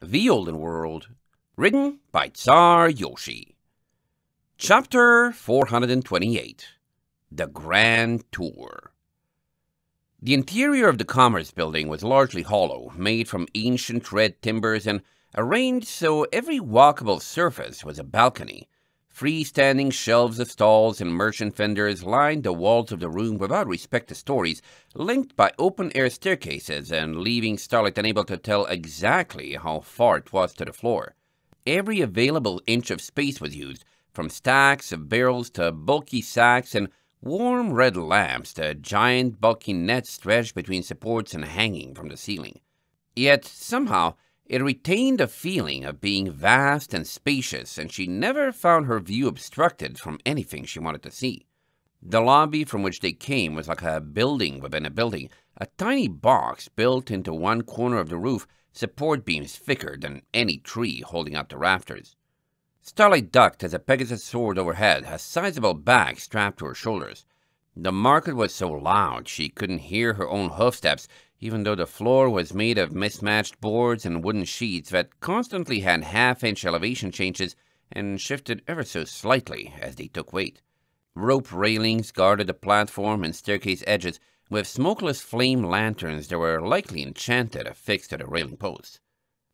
The Olden World, written by Tsar Yoshi. Chapter 428 The Grand Tour. The interior of the Commerce Building was largely hollow, made from ancient red timbers and arranged so every walkable surface was a balcony. Freestanding shelves of stalls and merchant fenders lined the walls of the room without respect to stories, linked by open-air staircases and leaving Starlight unable to tell exactly how far it was to the floor. Every available inch of space was used, from stacks of barrels to bulky sacks and warm red lamps to giant bulky nets stretched between supports and hanging from the ceiling. Yet somehow, it retained a feeling of being vast and spacious, and she never found her view obstructed from anything she wanted to see. The lobby from which they came was like a building within a building, a tiny box built into one corner of the roof, support beams thicker than any tree holding up the rafters. Starlight ducked as a Pegasus soared overhead, her sizable bag strapped to her shoulders. The market was so loud she couldn't hear her own hoofsteps, even though the floor was made of mismatched boards and wooden sheets that constantly had half-inch elevation changes and shifted ever so slightly as they took weight. Rope railings guarded the platform and staircase edges, with smokeless flame lanterns that were likely enchanted affixed to the railing posts.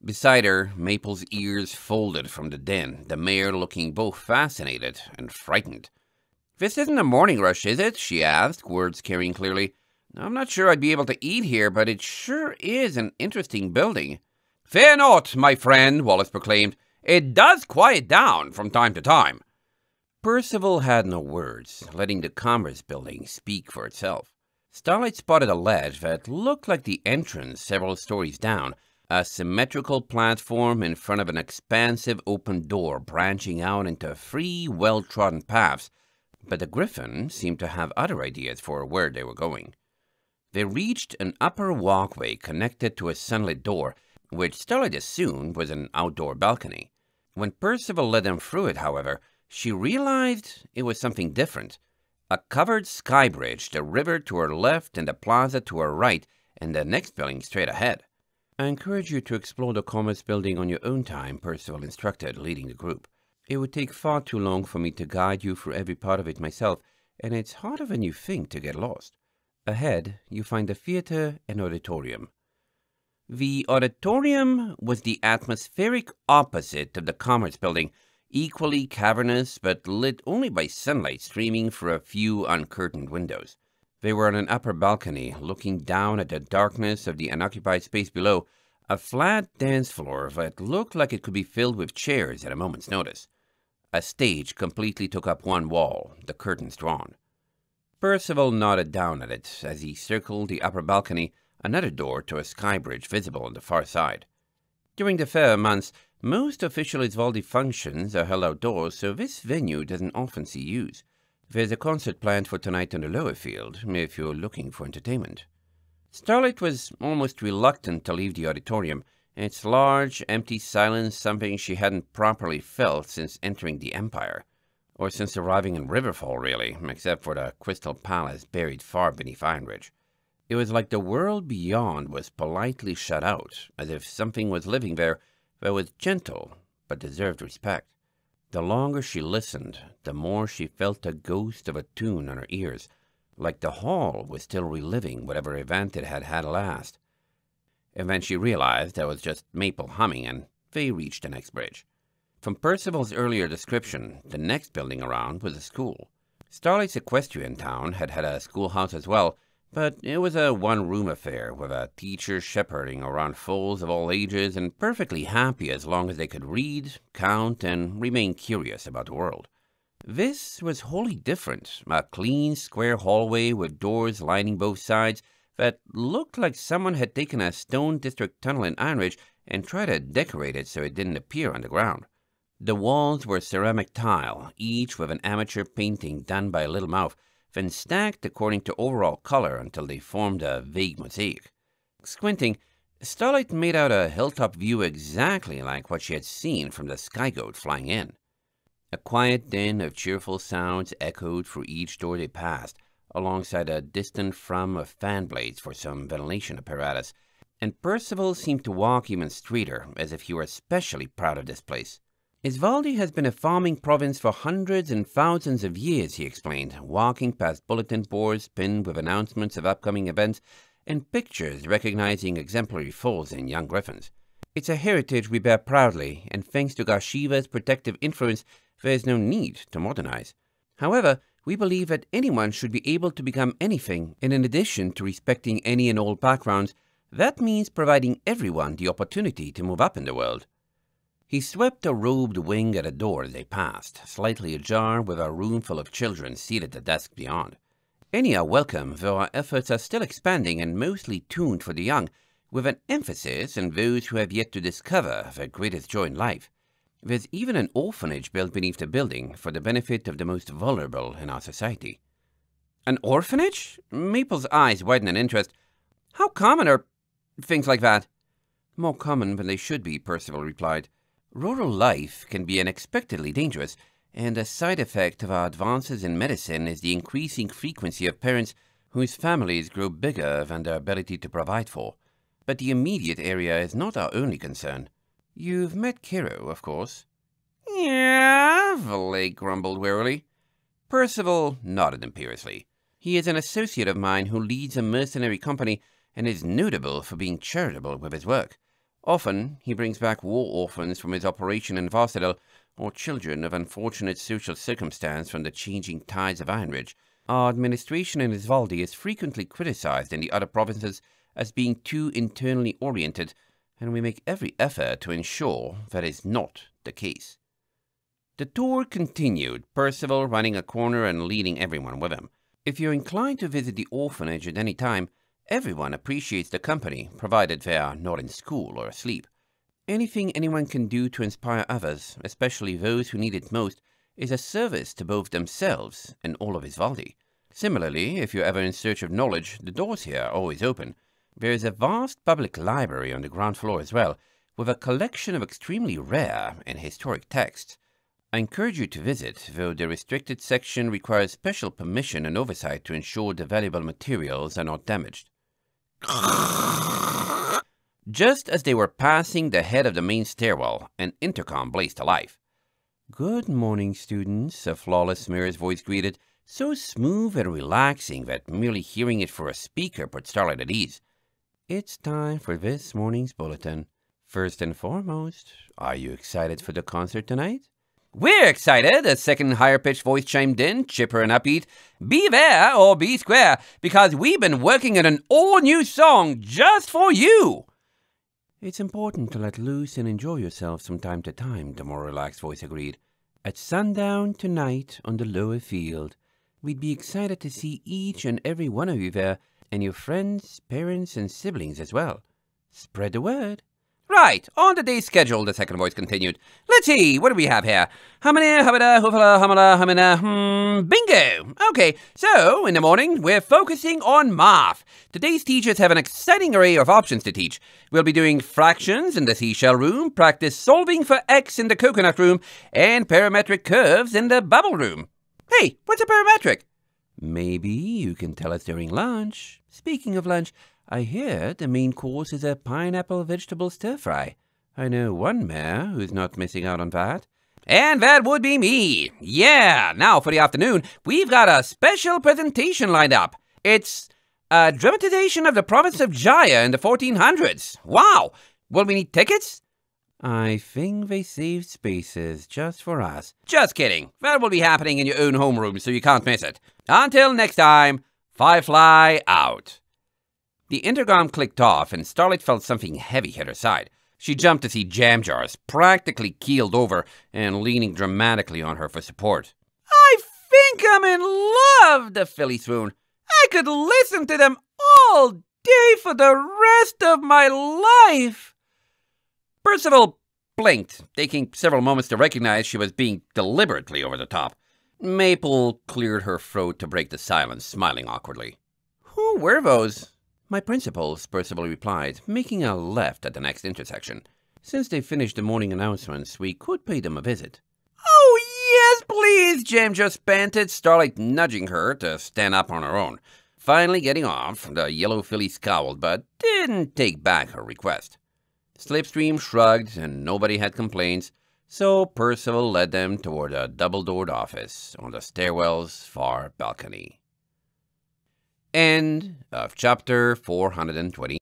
Beside her, Maple's ears folded from the din, the mare looking both fascinated and frightened. This isn't a morning rush, is it? she asked, words carrying clearly. Now, I'm not sure I'd be able to eat here, but it sure is an interesting building. Fear not, my friend, Wallace proclaimed. It does quiet down from time to time. Percival had no words, letting the Commerce Building speak for itself. Starlight spotted a ledge that looked like the entrance several stories down, a symmetrical platform in front of an expansive open door branching out into three well-trodden paths, but the Griffin seemed to have other ideas for where they were going. They reached an upper walkway connected to a sunlit door, which Starlight assumed was an outdoor balcony. When Percival led them through it, however, she realized it was something different. A covered sky bridge, the river to her left and the plaza to her right, and the next building straight ahead. I encourage you to explore the Commerce Building on your own time, Percival instructed, leading the group. It would take far too long for me to guide you through every part of it myself, and it's harder than you think to get lost. Ahead, you find the theater and auditorium. The auditorium was the atmospheric opposite of the Commerce Building, equally cavernous but lit only by sunlight streaming through a few uncurtained windows. They were on an upper balcony, looking down at the darkness of the unoccupied space below, a flat dance floor that looked like it could be filled with chairs at a moment's notice. A stage completely took up one wall, the curtains drawn. Percival nodded down at it as he circled the upper balcony, another door to a sky bridge visible on the far side. During the fair months, most official Isvaldi functions are held outdoors, so this venue doesn't often see use. There's a concert planned for tonight on the lower field, if you're looking for entertainment. Starlight was almost reluctant to leave the auditorium, its large, empty silence something she hadn't properly felt since entering the Empire or since arriving in Riverfall, really, except for the Crystal Palace buried far beneath Ironridge. It was like the world beyond was politely shut out, as if something was living there that was gentle but deserved respect. The longer she listened, the more she felt the ghost of a tune on her ears, like the hall was still reliving whatever event it had had last. And then she realized that was just Maple humming, and they reached the next bridge. From Percival's earlier description, the next building around was a school. Starlight's equestrian town had had a schoolhouse as well, but it was a one room affair with a teacher shepherding around foals of all ages and perfectly happy as long as they could read, count, and remain curious about the world. This was wholly different a clean, square hallway with doors lining both sides that looked like someone had taken a stone district tunnel in Ironridge and tried to decorate it so it didn't appear underground. The walls were ceramic tile, each with an amateur painting done by Little Mouth, then stacked according to overall color until they formed a vague mosaic. Squinting, Starlight made out a hilltop view exactly like what she had seen from the Sky Goat flying in. A quiet din of cheerful sounds echoed through each door they passed, alongside a distant frum of fan blades for some ventilation apparatus, and Percival seemed to walk even straighter, as if he were especially proud of this place. Isvaldi has been a farming province for hundreds and thousands of years, he explained, walking past bulletin boards pinned with announcements of upcoming events and pictures recognizing exemplary foals and young griffins. It's a heritage we bear proudly, and thanks to Garshiva's protective influence, there is no need to modernize. However, we believe that anyone should be able to become anything, and in addition to respecting any and all backgrounds, that means providing everyone the opportunity to move up in the world. He swept a robed wing at a door as they passed, slightly ajar with a room full of children seated at desk beyond. Any are welcome, though our efforts are still expanding and mostly tuned for the young, with an emphasis on those who have yet to discover their greatest joy in life. There's even an orphanage built beneath the building for the benefit of the most vulnerable in our society. An orphanage? Maple's eyes widen in interest. How common are things like that? More common than they should be, Percival replied. Rural life can be unexpectedly dangerous, and a side effect of our advances in medicine is the increasing frequency of parents whose families grow bigger than their ability to provide for. But the immediate area is not our only concern. You've met Kiro, of course. Yeah, Valet grumbled wearily. Percival nodded imperiously. He is an associate of mine who leads a mercenary company and is notable for being charitable with his work. Often, he brings back war orphans from his operation in Varsadal, or children of unfortunate social circumstance from the changing tides of Ironridge. Our administration in Isvaldi is frequently criticized in the other provinces as being too internally oriented, and we make every effort to ensure that is not the case. The tour continued, Percival running a corner and leading everyone with him. If you're inclined to visit the orphanage at any time, Everyone appreciates the company, provided they are not in school or asleep. Anything anyone can do to inspire others, especially those who need it most, is a service to both themselves and all of Isvaldi. Similarly, if you're ever in search of knowledge, the doors here are always open. There is a vast public library on the ground floor as well, with a collection of extremely rare and historic texts. I encourage you to visit, though the restricted section requires special permission and oversight to ensure the valuable materials are not damaged. Just as they were passing the head of the main stairwell, an intercom blazed to life. Good morning, students, a flawless Mirror's voice greeted, so smooth and relaxing that merely hearing it for a speaker put Starlight at ease. It's time for this morning's bulletin. First and foremost, are you excited for the concert tonight? We're excited, a second higher pitched voice chimed in, chipper and upbeat. Be there or be square, because we've been working on an all new song just for you. It's important to let loose and enjoy yourself from time to time, the more relaxed voice agreed. At sundown tonight on the lower field, we'd be excited to see each and every one of you there, and your friends, parents, and siblings as well. Spread the word. Right, on today's schedule, the second voice continued. Let's see, what do we have here? Hamina, hamina, hufala, hamala, hamina, hmm, bingo! Okay, so in the morning, we're focusing on math. Today's teachers have an exciting array of options to teach. We'll be doing fractions in the seashell room, practice solving for x in the coconut room, and parametric curves in the bubble room. Hey, what's a parametric? Maybe you can tell us during lunch. Speaking of lunch, I hear the main course is a pineapple vegetable stir-fry. I know one mayor who's not missing out on that. And that would be me. Yeah, now for the afternoon, we've got a special presentation lined up. It's a dramatization of the province of Jaya in the 1400s. Wow! Will we need tickets? I think they saved spaces just for us. Just kidding. That will be happening in your own homeroom, so you can't miss it. Until next time, Firefly out. The intercom clicked off and Starlight felt something heavy hit her side. She jumped to see Jam Jar's practically keeled over and leaning dramatically on her for support. I think I'm in love, the filly swooned. I could listen to them all day for the rest of my life. Percival blinked, taking several moments to recognize she was being deliberately over the top. Maple cleared her throat to break the silence, smiling awkwardly. Who were those? My principals, Percival replied, making a left at the next intersection. Since they finished the morning announcements, we could pay them a visit. Oh, yes, please, James," just panted, Starlight nudging her to stand up on her own. Finally getting off, the yellow filly scowled but didn't take back her request. Slipstream shrugged and nobody had complaints, so Percival led them toward a double-doored office on the stairwell's far balcony. End of chapter 420.